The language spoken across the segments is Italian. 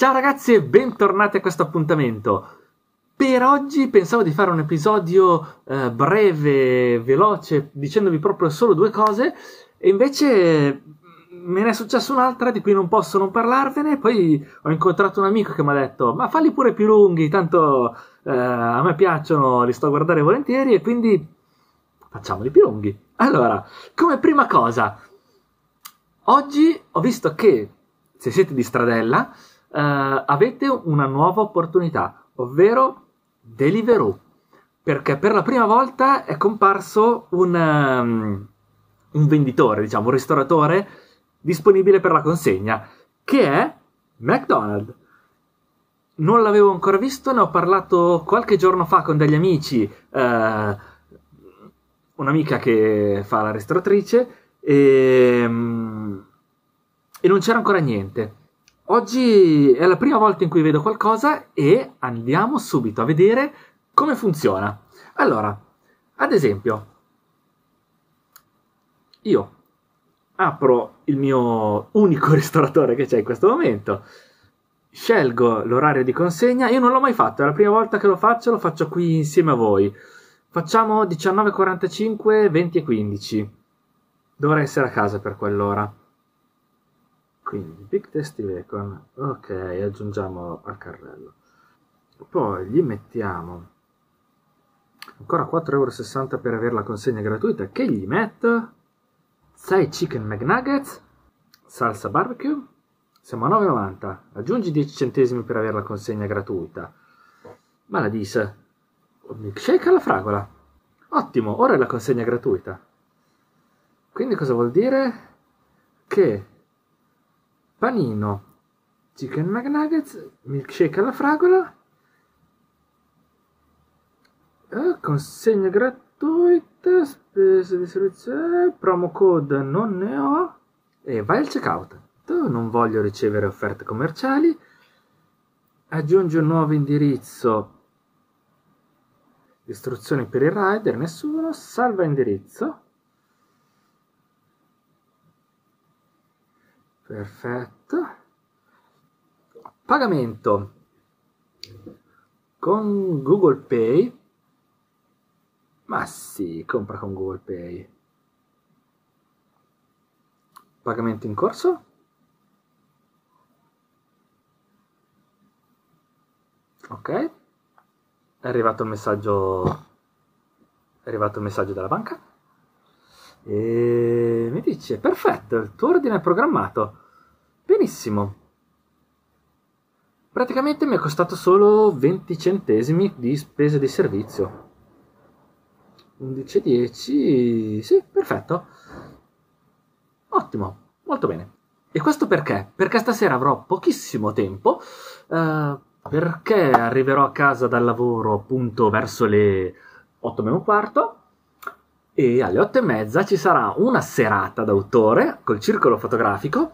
Ciao ragazzi e bentornati a questo appuntamento. Per oggi pensavo di fare un episodio eh, breve, veloce, dicendovi proprio solo due cose, e invece mm, me ne è successa un'altra di cui non posso non parlarvene. Poi ho incontrato un amico che mi ha detto: Ma falli pure più lunghi, tanto eh, a me piacciono, li sto a guardare volentieri, e quindi facciamoli più lunghi. Allora, come prima cosa, oggi ho visto che se siete di stradella uh, avete una nuova opportunità, ovvero Deliveroo, perché per la prima volta è comparso un, um, un venditore, diciamo, un ristoratore disponibile per la consegna, che è McDonald's. Non l'avevo ancora visto, ne ho parlato qualche giorno fa con degli amici, eh, un'amica che fa la ristoratrice, e, ehm, e non c'era ancora niente. Oggi è la prima volta in cui vedo qualcosa e andiamo subito a vedere come funziona. Allora, ad esempio, io apro il mio unico ristoratore che c'è in questo momento, scelgo l'orario di consegna, io non l'ho mai fatto, è la prima volta che lo faccio, lo faccio qui insieme a voi. Facciamo 19.45, 20.15. Dovrei essere a casa per quell'ora. Quindi Big Tasty Bacon, ok, aggiungiamo al carrello. Poi gli mettiamo ancora 4,60€ per avere la consegna gratuita, che gli metto 6 chicken McNuggets, salsa barbecue, siamo a 9,90€ aggiungi 10 centesimi per avere la consegna gratuita. Ma la dice, milkshake alla fragola. Ottimo, ora è la consegna gratuita. Quindi cosa vuol dire? Che panino, chicken McNuggets, milkshake alla fragola, eh, consegna gratuita, spese di selezione, promo code non ne ho e vai al checkout. Non voglio ricevere offerte commerciali. Aggiungi un nuovo indirizzo. Istruzioni per il rider, nessuno. Salva indirizzo. perfetto pagamento con Google Pay ma sì, compra con Google Pay pagamento in corso ok è arrivato il messaggio è arrivato il messaggio dalla banca e mi dice perfetto il tuo ordine è programmato Benissimo. Praticamente mi è costato solo 20 centesimi di spese di servizio. 11,10. Sì, perfetto. Ottimo, molto bene. E questo perché? Perché stasera avrò pochissimo tempo, eh, perché arriverò a casa dal lavoro appunto verso le 8 meno quarto e alle 8 e mezza ci sarà una serata d'autore col circolo fotografico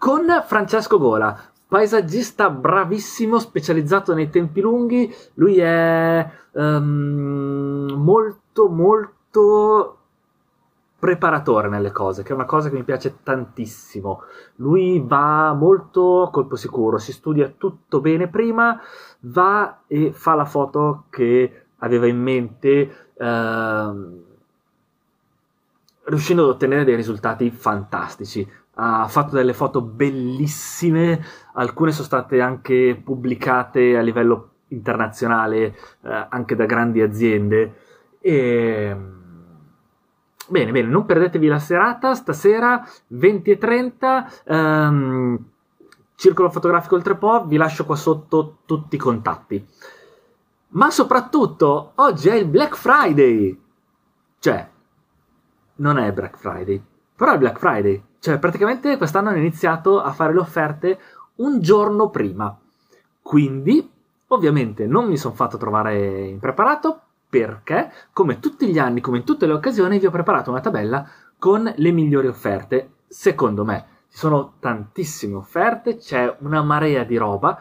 con Francesco Gola, paesaggista bravissimo, specializzato nei tempi lunghi. Lui è um, molto, molto preparatore nelle cose, che è una cosa che mi piace tantissimo. Lui va molto a colpo sicuro, si studia tutto bene prima, va e fa la foto che aveva in mente. Uh, riuscendo ad ottenere dei risultati fantastici ha fatto delle foto bellissime, alcune sono state anche pubblicate a livello internazionale, eh, anche da grandi aziende. E... Mm, bene, bene, non perdetevi la serata, stasera 20.30, ehm, Circolo Fotografico Oltre Po, vi lascio qua sotto tutti i contatti. Ma soprattutto, oggi è il Black Friday! Cioè, non è Black Friday, però è Black Friday. Cioè, praticamente quest'anno hanno iniziato a fare le offerte un giorno prima. Quindi, ovviamente, non mi sono fatto trovare impreparato perché, come tutti gli anni, come in tutte le occasioni, vi ho preparato una tabella con le migliori offerte. Secondo me, ci sono tantissime offerte, c'è una marea di roba.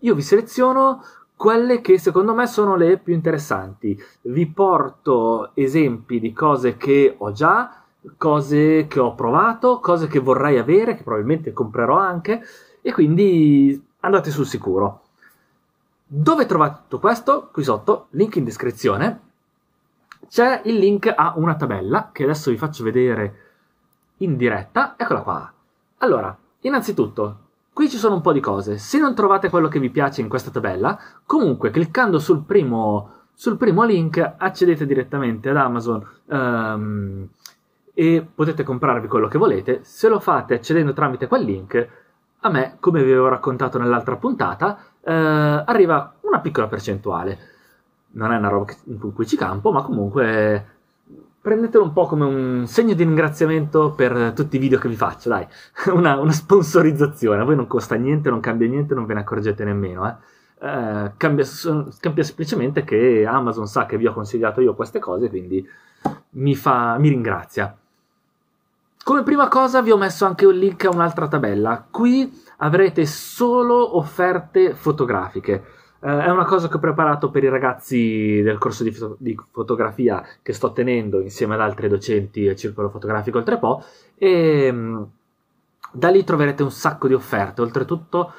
Io vi seleziono quelle che secondo me sono le più interessanti. Vi porto esempi di cose che ho già, cose che ho provato, cose che vorrei avere, che probabilmente comprerò anche, e quindi andate sul sicuro. Dove trovate tutto questo? Qui sotto, link in descrizione, c'è il link a una tabella che adesso vi faccio vedere in diretta. Eccola qua. Allora, innanzitutto, qui ci sono un po' di cose. Se non trovate quello che vi piace in questa tabella, comunque cliccando sul primo, sul primo link accedete direttamente ad Amazon. Um, e potete comprarvi quello che volete. Se lo fate accedendo tramite quel link, a me, come vi avevo raccontato nell'altra puntata, eh, arriva una piccola percentuale. Non è una roba in cui ci campo, ma comunque prendetelo un po' come un segno di ringraziamento per tutti i video che vi faccio, dai, una, una sponsorizzazione, a voi non costa niente, non cambia niente, non ve ne accorgete nemmeno, eh. Eh, cambia, cambia, semplicemente che Amazon sa che vi ho consigliato io queste cose, quindi mi, fa, mi ringrazia. Come prima cosa vi ho messo anche un link a un'altra tabella. Qui avrete solo offerte fotografiche. Eh, è una cosa che ho preparato per i ragazzi del corso di, foto- di, fotografia che sto tenendo insieme ad altri docenti al Circolo Fotografico oltre po' e ehm, da lì troverete un sacco di offerte. Oltretutto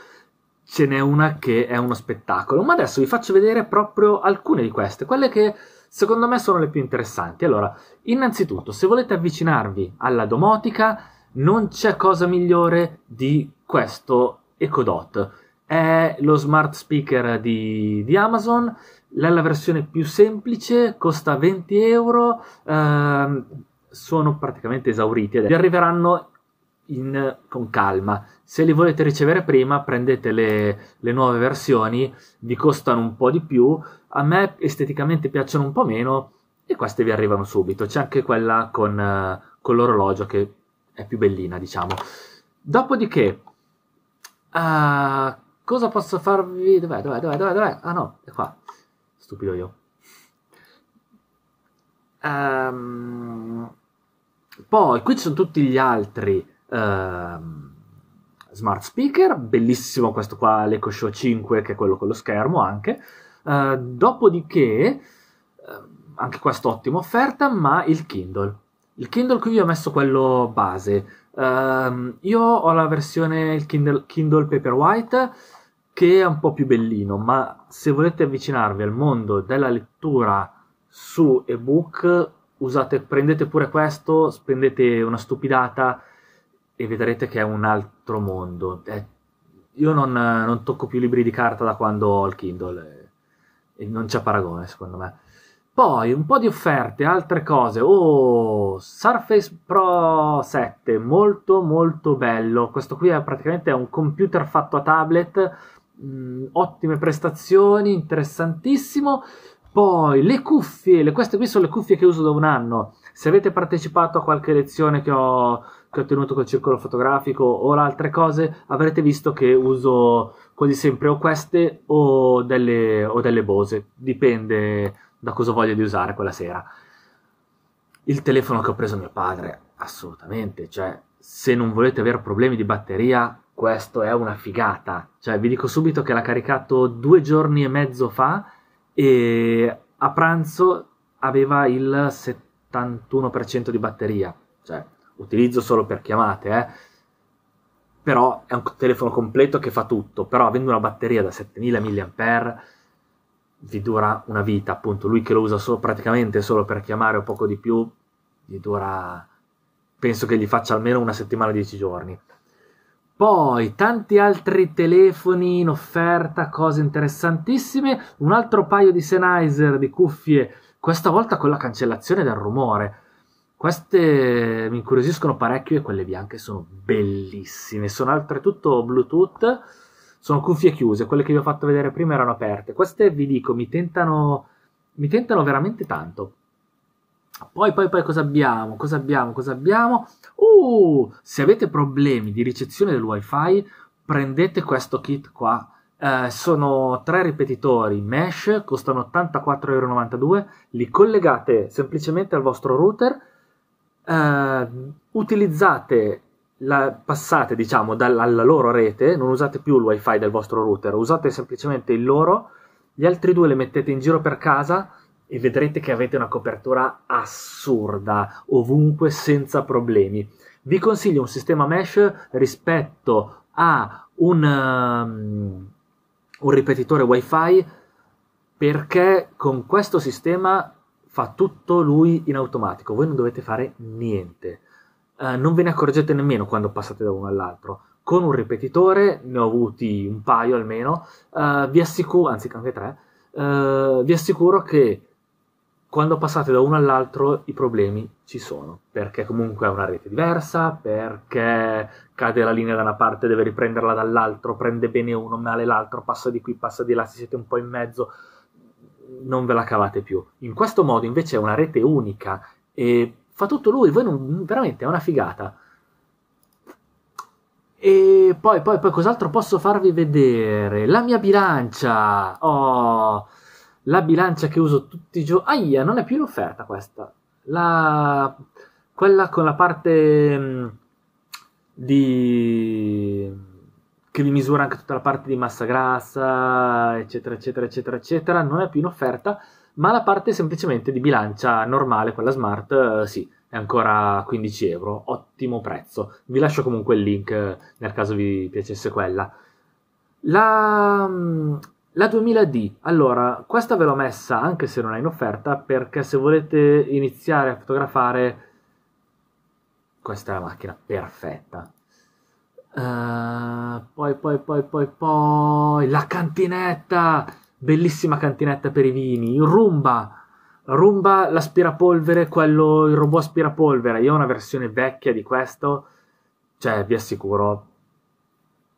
ce n'è una che è uno spettacolo, ma adesso vi faccio vedere proprio alcune di queste, quelle che secondo me sono le più interessanti. Allora, innanzitutto, se volete avvicinarvi alla domotica, non c'è cosa migliore di questo EcoDot. È lo smart speaker di, di Amazon, è la versione più semplice, costa 20 euro, ehm, sono praticamente esauriti ed arriveranno in, con calma. Se li volete ricevere prima, prendete le, le nuove versioni, vi costano un po' di più, a me esteticamente piacciono un po' meno e queste vi arrivano subito. C'è anche quella con, uh, con l'orologio che è più bellina, diciamo. Dopodiché, uh, cosa posso farvi? Dov'è, dov'è, dov'è, dov'è, dov'è? Ah no, è qua. Stupido io. Um, poi, qui ci sono tutti gli altri uh, smart speaker. Bellissimo questo qua, Show 5, che è quello con lo schermo anche. Eh, dopodiché, uh, anche questa ottima offerta, ma il Kindle. Il Kindle qui ho messo quello base. Uh, io ho la versione il Kindle, Kindle Paperwhite che è un po' più bellino, ma se volete avvicinarvi al mondo della lettura su ebook, usate, prendete pure questo, spendete una stupidata e vedrete che è un altro mondo. Eh, io non, non, tocco più libri di carta da quando ho il Kindle e non c'è paragone secondo me. Poi un po' di offerte, altre cose. Oh, Surface Pro 7, molto molto bello. Questo qui è praticamente un computer fatto a tablet, mh, mm, ottime prestazioni, interessantissimo. Poi le cuffie, le, queste qui sono le cuffie che uso da un anno. Se avete partecipato a qualche lezione che ho che ho ottenuto col circolo fotografico o altre cose, avrete visto che uso quasi sempre o queste o delle, o delle bose, dipende da cosa voglio di usare quella sera. Il telefono che ho preso mio padre, assolutamente, cioè se non volete avere problemi di batteria, questo è una figata. Cioè, vi dico subito che l'ha caricato due giorni e mezzo fa e a pranzo aveva il 71% di batteria. Cioè, utilizzo solo per chiamate, eh. però è un telefono completo che fa tutto, però avendo una batteria da 7000 mAh vi dura una vita, appunto lui che lo usa solo, praticamente solo per chiamare o poco di più, gli dura, penso che gli faccia almeno una settimana, dieci giorni. Poi tanti altri telefoni in offerta, cose interessantissime. Un altro paio di Sennheiser di cuffie, questa volta con la cancellazione del rumore. Queste mi incuriosiscono parecchio e quelle bianche sono bellissime. Sono oltretutto Bluetooth, sono cuffie chiuse. Quelle che vi ho fatto vedere prima erano aperte. Queste, vi dico, mi tentano, mi tentano veramente tanto. Poi, poi, poi cosa abbiamo? Cosa abbiamo? Cosa abbiamo? Uh, se avete problemi di ricezione del wifi, prendete questo kit qua. Eh, sono tre ripetitori mesh, costano 84,92 euro. Li collegate semplicemente al vostro router eh, utilizzate la, passate diciamo dalla loro rete, non usate più il wifi del vostro router, usate semplicemente il loro, gli altri due li mettete in giro per casa e vedrete che avete una copertura assurda, ovunque senza problemi. Vi consiglio un sistema mesh rispetto a un, um, un ripetitore wifi perché con questo sistema fa tutto lui in automatico, voi non dovete fare niente. Uh, non ve ne accorgete nemmeno quando passate da uno all'altro. Con un ripetitore, ne ho avuti un paio almeno, uh, vi assicuro, anzi anche tre, uh, vi assicuro che quando passate da uno all'altro i problemi ci sono, perché comunque è una rete diversa, perché cade la linea da una parte, deve riprenderla dall'altro, prende bene uno, male l'altro, passa di qui, passa di là, se siete un po' in mezzo, non ve la cavate più. In questo modo invece è una rete unica e fa tutto lui, voi non, veramente è una figata. E poi, poi, poi, cos'altro posso farvi vedere? La mia bilancia! Oh, la bilancia che uso tutti i giorni. Aia, non è più in offerta questa. La... Quella con la parte mh, mm, di che vi misura anche tutta la parte di massa grassa, eccetera, eccetera, eccetera, eccetera, non è più in offerta, ma la parte semplicemente di bilancia normale, quella smart, eh, sì, è ancora 15 euro, ottimo prezzo. Vi lascio comunque il link eh, nel caso vi piacesse quella. La, mm, la 2000D, allora, questa ve l'ho messa anche se non è in offerta, perché se volete iniziare a fotografare, questa è la macchina perfetta eh, poi, poi, poi, poi, poi, la cantinetta, bellissima cantinetta per i vini, il Roomba, Roomba l'aspirapolvere, quello, il robot aspirapolvere. Io ho una versione vecchia di questo, cioè vi assicuro,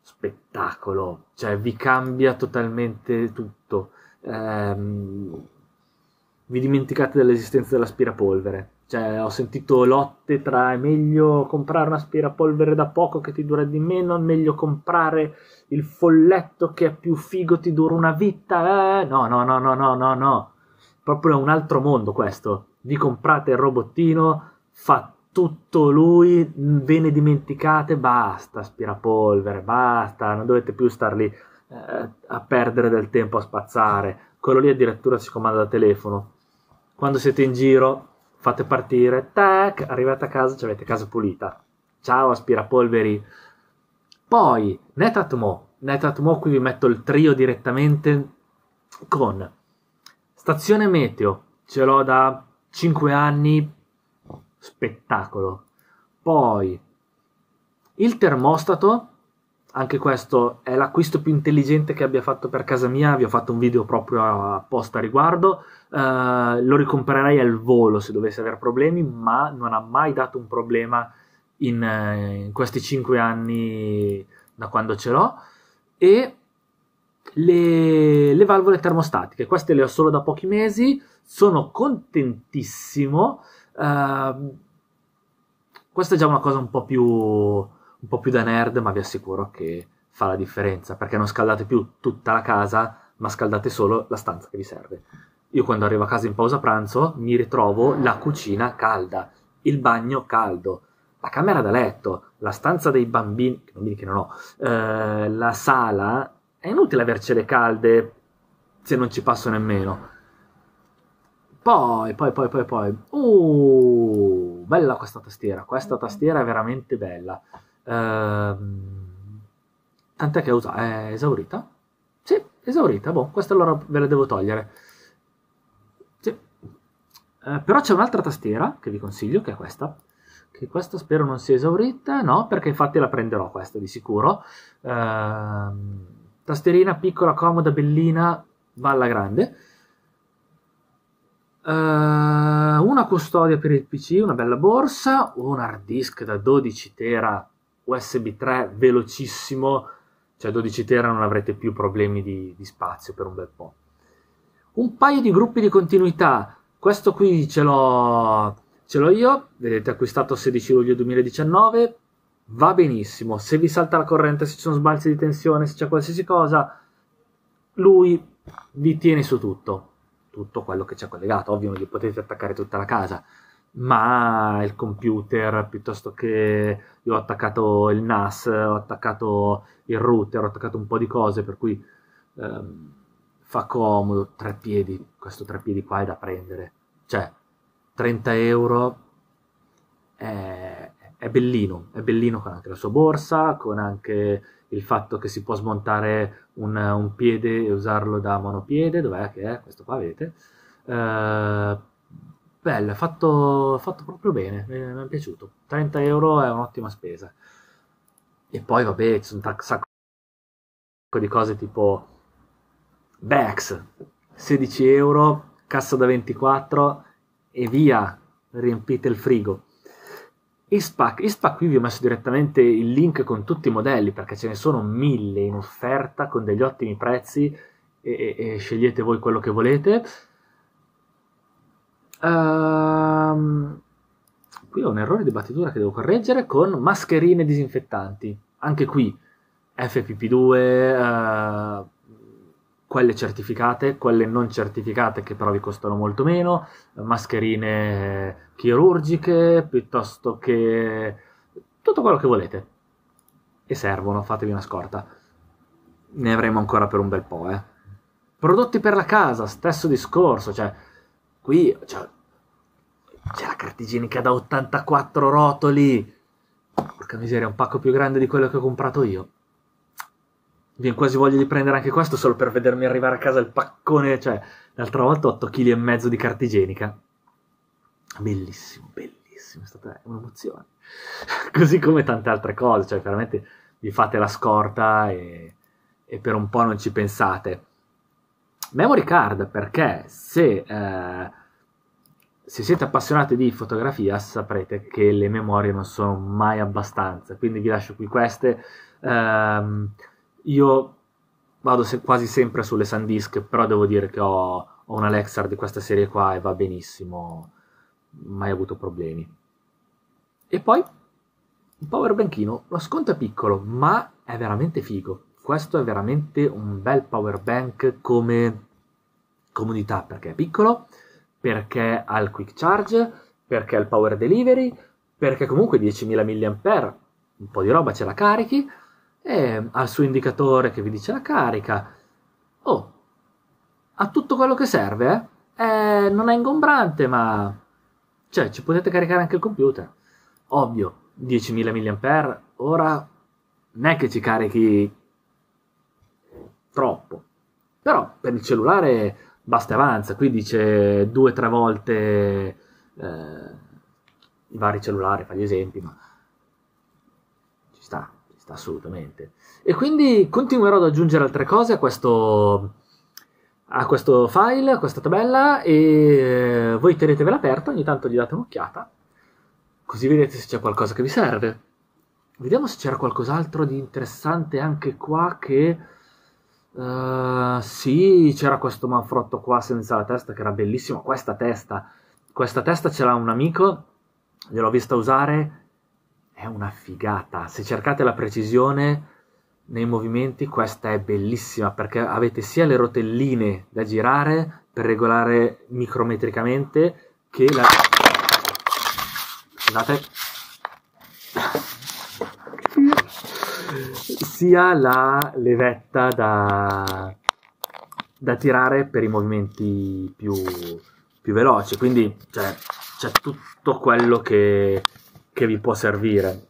spettacolo, cioè vi cambia totalmente tutto. Ehm, vi dimenticate dell'esistenza dell'aspirapolvere. Cioè, ho sentito lotte tra è meglio comprare un aspirapolvere da poco che ti dura di meno, è meglio comprare il folletto che è più figo, ti dura una vita. Eh, no, no, no, no, no, no, no. Proprio un altro mondo questo. Vi comprate il robottino, fa tutto lui, ve ne dimenticate, basta aspirapolvere, basta, non dovete più star lì eh, a perdere del tempo a spazzare. Quello lì addirittura si comanda da telefono quando siete in giro fate partire, tac, arrivate a casa, avete casa pulita. Ciao aspirapolveri. Poi Netatmo, Netatmo qui vi metto il trio direttamente con stazione meteo, ce l'ho da 5 anni, spettacolo. Poi il termostato anche questo è l'acquisto più intelligente che abbia fatto per casa mia, vi ho fatto un video proprio apposta a riguardo, uh, lo ricomprerei al volo se dovesse avere problemi, ma non ha mai dato un problema in, eh, in questi 5 anni da quando ce l'ho. E le, le, valvole termostatiche, queste le ho solo da pochi mesi, sono contentissimo. Uh, questa è già una cosa un po' più un po' più da nerd, ma vi assicuro che fa la differenza, perché non scaldate più tutta la casa, ma scaldate solo la stanza che vi serve. Io quando arrivo a casa in pausa pranzo mi ritrovo la cucina calda, il bagno caldo, la camera da letto, la stanza dei bambini, bambini che non ho, eh, la sala, è inutile avercele calde se non ci passo nemmeno. Poi, poi, poi, poi, poi. Uh, bella questa tastiera. Questa tastiera è veramente bella. Ehm, tant'è che usa- è esaurita? Sì, esaurita, boh, questa allora ve la devo togliere. Sì. Eh, però c'è un'altra tastiera che vi consiglio, che è questa, che questa spero non sia esaurita, no, perché infatti la prenderò questa di sicuro. Eh, tastierina piccola, comoda, bellina, va alla grande. Eh, una custodia per il PC, una bella borsa, un hard disk da 12 tera USB 3 velocissimo, cioè 12 tera non avrete più problemi di, di spazio per un bel po'. Un paio di gruppi di continuità, questo qui ce l'ho, ce l'ho io, vedete acquistato 16 luglio 2019, va benissimo, se vi salta la corrente, se ci sono sbalzi di tensione, se c'è qualsiasi cosa, lui vi tiene su tutto, tutto quello che c'è collegato, ovvio non gli potete attaccare tutta la casa, ma il computer piuttosto che io ho attaccato il NAS, ho attaccato il router, ho attaccato un po' di cose, per cui ehm, fa comodo, tre piedi, questo tre piedi qua è da prendere, cioè 30 euro è, è bellino, è bellino con anche la sua borsa, con anche il fatto che si può smontare un, un piede e usarlo da monopiede, dov'è che è? Questo qua avete. Eh, Bello, fatto, fatto proprio bene, mi è piaciuto. 30 euro è un'ottima spesa. E poi, vabbè, ci sono un sacco di cose tipo Bex, 16 euro, cassa da 24 e via, riempite il frigo. Ispac, Ispac qui vi ho messo direttamente il link con tutti i modelli perché ce ne sono mille in offerta con degli ottimi prezzi e, e, e scegliete voi quello che volete. Um, qui ho un errore di battitura che devo correggere con mascherine disinfettanti. Anche qui FPP2, uh, eh, quelle certificate, quelle non certificate che però vi costano molto meno, mascherine chirurgiche piuttosto che tutto quello che volete. E servono, fatevi una scorta. Ne avremo ancora per un bel po', eh. Prodotti per la casa, stesso discorso, cioè Qui cioè, c'è la carta igienica da 84 rotoli. Porca miseria, è un pacco più grande di quello che ho comprato io. Viene quasi voglia di prendere anche questo solo per vedermi arrivare a casa il paccone. Cioè, l'altra volta 8 kg e mezzo di carta igienica. Bellissimo, bellissimo, è stata un'emozione. Così come tante altre cose, cioè veramente vi fate la scorta e, e per un po' non ci pensate. Memory card perché se, eh, se, siete appassionati di fotografia saprete che le memorie non sono mai abbastanza, quindi vi lascio qui queste. Eh, io vado se, quasi sempre sulle SanDisk, però devo dire che ho, ho una Lexar di questa serie qua e va benissimo, mai avuto problemi. E poi un power bankino, lo sconto è piccolo, ma è veramente figo questo è veramente un bel power bank come comunità perché è piccolo, perché ha il quick charge, perché ha il power delivery, perché comunque 10.000 mAh, un po' di roba ce la carichi, e ha il suo indicatore che vi dice la carica. Oh, ha tutto quello che serve, eh? Eh, non è ingombrante, ma cioè ci potete caricare anche il computer. Ovvio, 10.000 mAh, ora non è che ci carichi troppo. Però per il cellulare basta e avanza, qui dice due o tre volte eh, i vari cellulari, fa gli esempi, ma ci sta, ci sta assolutamente. E quindi continuerò ad aggiungere altre cose a questo, a questo file, a questa tabella e voi tenetevela aperta, ogni tanto gli date un'occhiata, così vedete se c'è qualcosa che vi serve. Vediamo se c'era qualcos'altro di interessante anche qua che eh, sì, c'era questo manfrotto qua senza la testa che era bellissimo. Questa testa, questa testa ce l'ha un amico, gliel'ho vista usare, è una figata. Se cercate la precisione nei movimenti, questa è bellissima perché avete sia le rotelline da girare per regolare micrometricamente che la. Scusate sia la levetta da, da tirare per i movimenti più, più veloci, quindi cioè, c'è tutto quello che, che, vi può servire.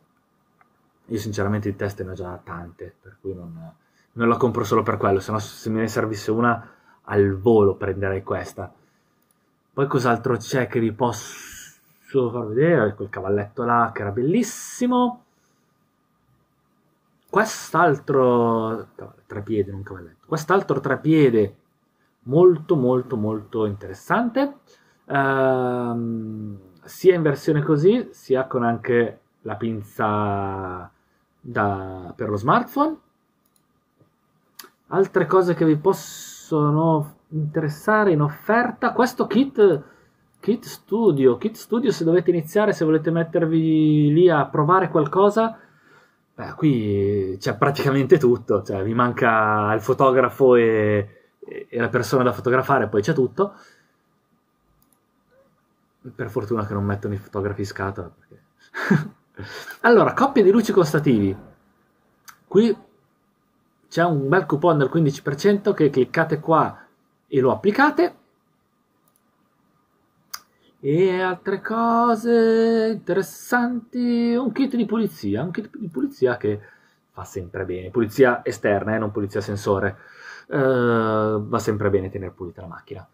Io sinceramente di teste ne ho già tante, per cui non, non la compro solo per quello, se se me ne servisse una al volo prenderei questa. Poi cos'altro c'è che vi posso far vedere? Quel cavalletto là che era bellissimo quest'altro trapiede, non cavalletto, quest'altro trapiede molto molto molto interessante, ehm, sia in versione così, sia con anche la pinza da, per lo smartphone. Altre cose che vi possono interessare in offerta, questo kit, kit Studio, Kit Studio se dovete iniziare, se volete mettervi lì a provare qualcosa, Beh, qui c'è praticamente tutto, cioè, mi manca il fotografo e, e, la persona da fotografare, poi c'è tutto. Per fortuna che non mettono i fotografi in scatola. Perché... allora, coppia di luci con stativi. Qui c'è un bel coupon del 15% che cliccate qua e lo applicate e altre cose interessanti. Un kit di pulizia, un kit di pulizia che fa sempre bene. Pulizia esterna, eh, non pulizia sensore. Uh, va sempre bene tenere pulita la macchina.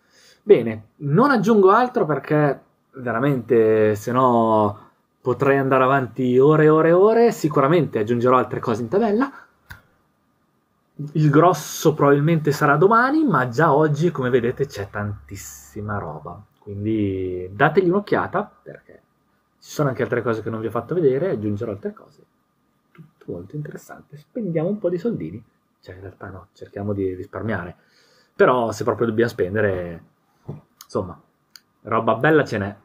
Bene, non aggiungo altro perché veramente se no potrei andare avanti ore e ore e ore. Sicuramente aggiungerò altre cose in tabella il grosso probabilmente sarà domani, ma già oggi, come vedete, c'è tantissima roba. Quindi dategli un'occhiata perché ci sono anche altre cose che non vi ho fatto vedere, aggiungerò altre cose. Tutto molto interessante. Spendiamo un po' di soldini, cioè in realtà no, cerchiamo di risparmiare. Però se proprio dobbiamo spendere, insomma, roba bella ce n'è.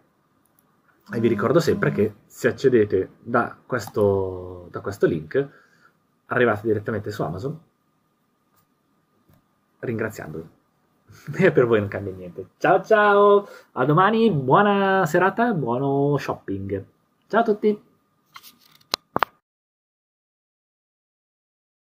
E vi ricordo sempre che se accedete da questo, da questo link, arrivate direttamente su Amazon ringraziandovi. E per voi non cambia niente. Ciao ciao, a domani, buona serata, buono shopping. Ciao a tutti!